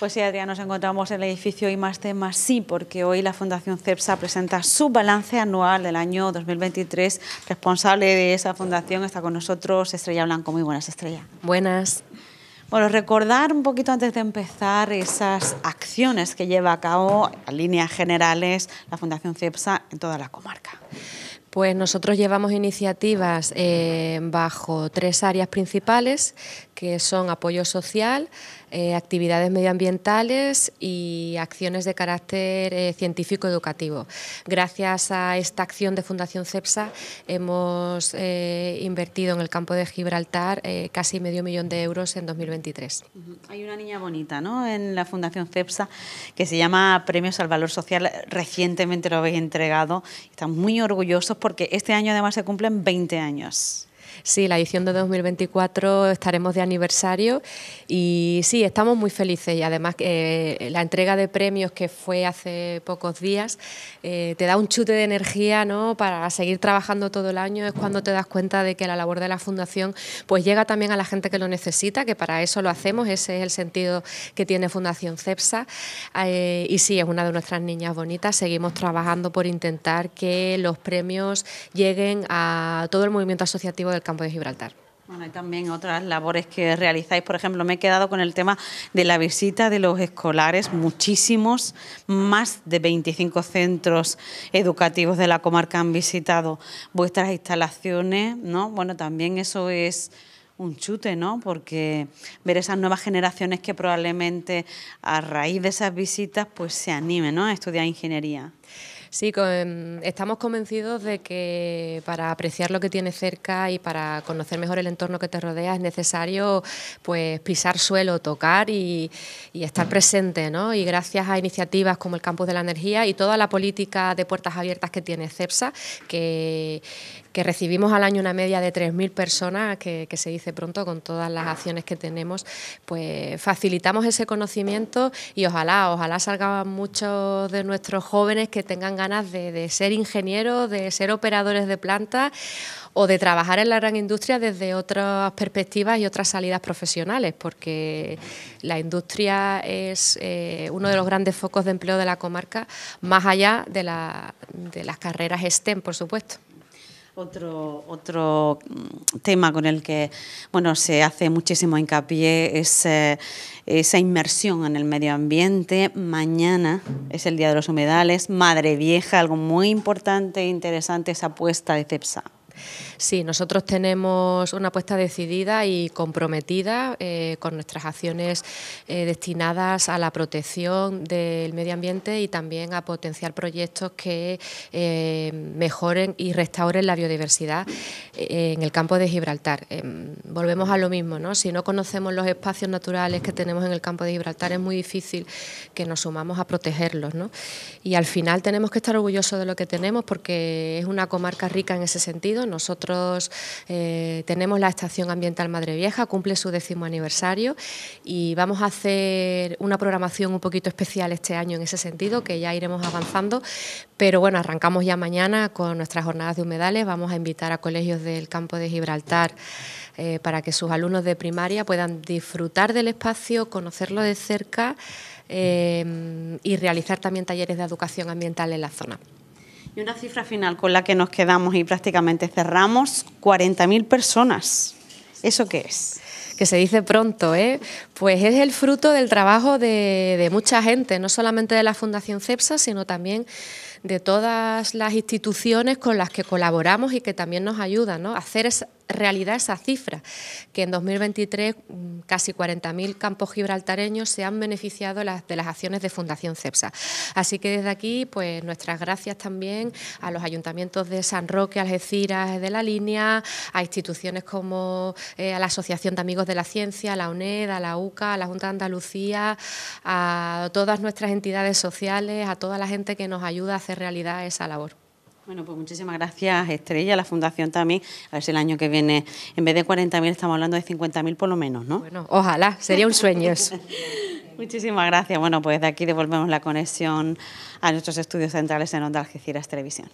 Pues sí, Adrián, nos encontramos en el edificio y más temas sí, porque hoy la Fundación CEPSA presenta su balance anual del año 2023. Responsable de esa fundación está con nosotros Estrella Blanco. Muy buenas, Estrella. Buenas. Bueno, recordar un poquito antes de empezar esas acciones que lleva a cabo, a líneas generales, la Fundación CEPSA en toda la comarca. Pues nosotros llevamos iniciativas eh, bajo tres áreas principales, que son apoyo social, eh, actividades medioambientales y acciones de carácter eh, científico-educativo. Gracias a esta acción de Fundación CEPSA hemos invertido en el campo de Gibraltar casi medio millón de euros en 2023. Hay una niña bonita ¿no? en la Fundación CEPSA que se llama Premios al Valor Social. Recientemente lo habéis entregado. Están muy orgullosos porque este año además se cumplen 20 años. Sí, la edición de 2024 estaremos de aniversario y sí, estamos muy felices y además eh, la entrega de premios que fue hace pocos días eh, te da un chute de energía ¿no? para seguir trabajando todo el año, es cuando te das cuenta de que la labor de la Fundación pues llega también a la gente que lo necesita, que para eso lo hacemos, ese es el sentido que tiene Fundación CEPSA eh, y sí, es una de nuestras niñas bonitas, seguimos trabajando por intentar que los premios lleguen a todo el movimiento asociativo campo de Gibraltar. Bueno, hay también otras labores que realizáis. Por ejemplo, me he quedado con el tema de la visita de los escolares, muchísimos, más de 25 centros educativos de la comarca han visitado vuestras instalaciones, ¿no? Bueno, también eso es un chute, ¿no? Porque ver esas nuevas generaciones que probablemente a raíz de esas visitas pues se animen, ¿no? a estudiar ingeniería. Sí, em, estamos convencidos de que para apreciar lo que tienes cerca y para conocer mejor el entorno que te rodea es necesario pues pisar suelo, tocar y, y estar presente, ¿no? Y gracias a iniciativas como el Campus de la Energía y toda la política de puertas abiertas que tiene CEPSA, que recibimos al año una media de 3.000 personas, que, se dice pronto con todas las acciones que tenemos, pues facilitamos ese conocimiento y ojalá, ojalá salgan muchos de nuestros jóvenes que tengan ganas de, ser ingenieros, de ser operadores de plantas... o de trabajar en la gran industria desde otras perspectivas y otras salidas profesionales, porque la industria es eh, uno de los grandes focos de empleo de la comarca, más allá de, de las carreras STEM, por supuesto. Otro, otro mm, tema con el que bueno, se hace muchísimo hincapié es eh, esa inmersión en el medio ambiente. Mañana es el Día de los Humedales, Madre Vieja, algo muy importante e interesante, esa apuesta de CEPSA. Sí, nosotros tenemos una apuesta decidida y comprometida eh, con nuestras acciones eh, destinadas a la protección del medio ambiente y también a potenciar proyectos que eh, mejoren y restauren la biodiversidad en el campo de Gibraltar. Em, volvemos a lo mismo, ¿no? Si no conocemos los espacios naturales que tenemos en el campo de Gibraltar es muy difícil que nos sumamos a protegerlos, Y al final tenemos que estar orgullosos de lo que tenemos porque es una comarca rica en ese sentido nosotros eh, tenemos la Estación Ambiental Madre Vieja, cumple su décimo aniversario y vamos a hacer una programación un poquito especial este año en ese sentido, que ya iremos avanzando. Pero bueno, arrancamos ya mañana con nuestras jornadas de humedales. Vamos a invitar a colegios del campo de Gibraltar eh, para que sus alumnos de primaria puedan disfrutar del espacio, conocerlo de cerca eh, y realizar también talleres de educación ambiental en la zona una cifra final con la que nos quedamos y prácticamente cerramos, 40.000 personas. ¿Eso qué es? que se dice pronto, ¿eh? pues es el fruto del trabajo de, mucha gente, no solamente de la Fundación CEPSA, sino también de todas las instituciones con las que colaboramos y que también nos ayudan. ¿no? Hacer realidad esa cifra, que en 2023 mm, casi 40.000 campos gibraltareños se han beneficiado de las acciones de Fundación CEPSA. Así que desde aquí, pues nuestras gracias también a los ayuntamientos de San Roque, Algeciras, de la línea, a instituciones como eh, a la Asociación de Amigos de la Ciencia, a la UNED, a la UCA, a la Junta de Andalucía, a todas nuestras entidades sociales, a toda la gente que nos ayuda a hacer realidad esa labor. Bueno, pues muchísimas gracias, Estrella, la Fundación también. A ver si el año que viene, en vez de 40.000, estamos hablando de 50.000 por lo menos, ¿no? Bueno, ojalá, sería un sueño eso. muchísimas gracias. Bueno, pues de aquí devolvemos la conexión a nuestros estudios centrales en Onda Algeciras Televisión.